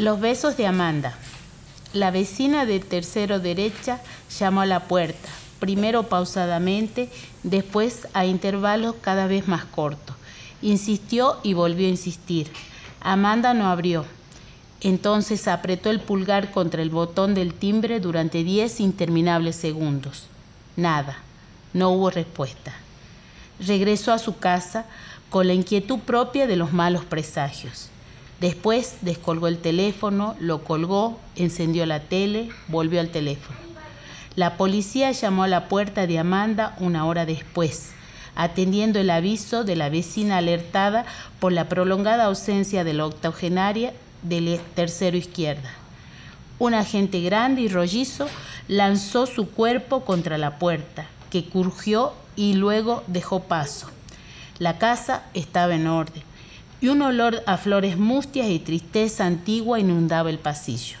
Los besos de Amanda. La vecina de tercero derecha llamó a la puerta, primero pausadamente, después a intervalos cada vez más cortos. Insistió y volvió a insistir. Amanda no abrió. Entonces apretó el pulgar contra el botón del timbre durante diez interminables segundos. Nada, no hubo respuesta. Regresó a su casa con la inquietud propia de los malos presagios. Después descolgó el teléfono, lo colgó, encendió la tele, volvió al teléfono. La policía llamó a la puerta de Amanda una hora después, atendiendo el aviso de la vecina alertada por la prolongada ausencia de la octogenaria del tercero izquierda. Un agente grande y rollizo lanzó su cuerpo contra la puerta, que curgió y luego dejó paso. La casa estaba en orden y un olor a flores mustias y tristeza antigua inundaba el pasillo.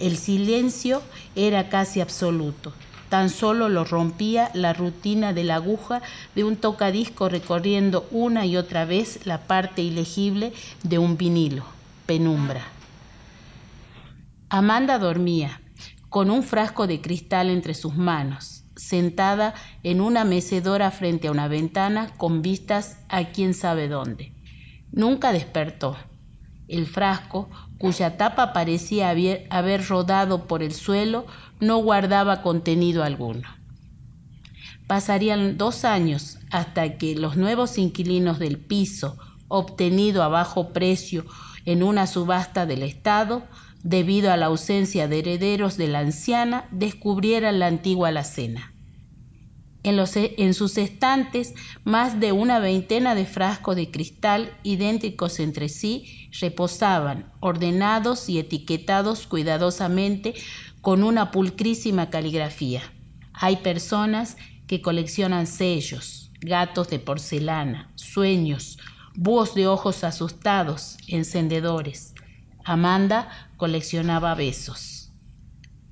El silencio era casi absoluto. Tan solo lo rompía la rutina de la aguja de un tocadisco recorriendo una y otra vez la parte ilegible de un vinilo, penumbra. Amanda dormía, con un frasco de cristal entre sus manos, sentada en una mecedora frente a una ventana con vistas a quién sabe dónde. Nunca despertó. El frasco, cuya tapa parecía haber, rodado por el suelo, no guardaba contenido alguno. Pasarían dos años hasta que los nuevos inquilinos del piso, obtenido a bajo precio en una subasta del Estado, debido a la ausencia de herederos de la anciana, descubrieran la antigua alacena. En, sus estantes, más de una veintena de frascos de cristal idénticos entre sí reposaban, ordenados y etiquetados cuidadosamente con una pulcrísima caligrafía. Hay personas que coleccionan sellos, gatos de porcelana, sueños, búhos de ojos asustados, encendedores. Amanda coleccionaba besos.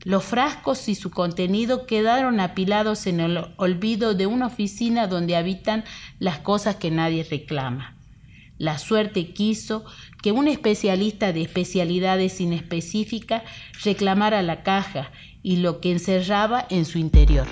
Los frascos y su contenido quedaron apilados en el olvido de una oficina donde habitan las cosas que nadie reclama. La suerte quiso que un especialista de especialidades inespecíficas reclamara la caja y lo que encerraba en su interior.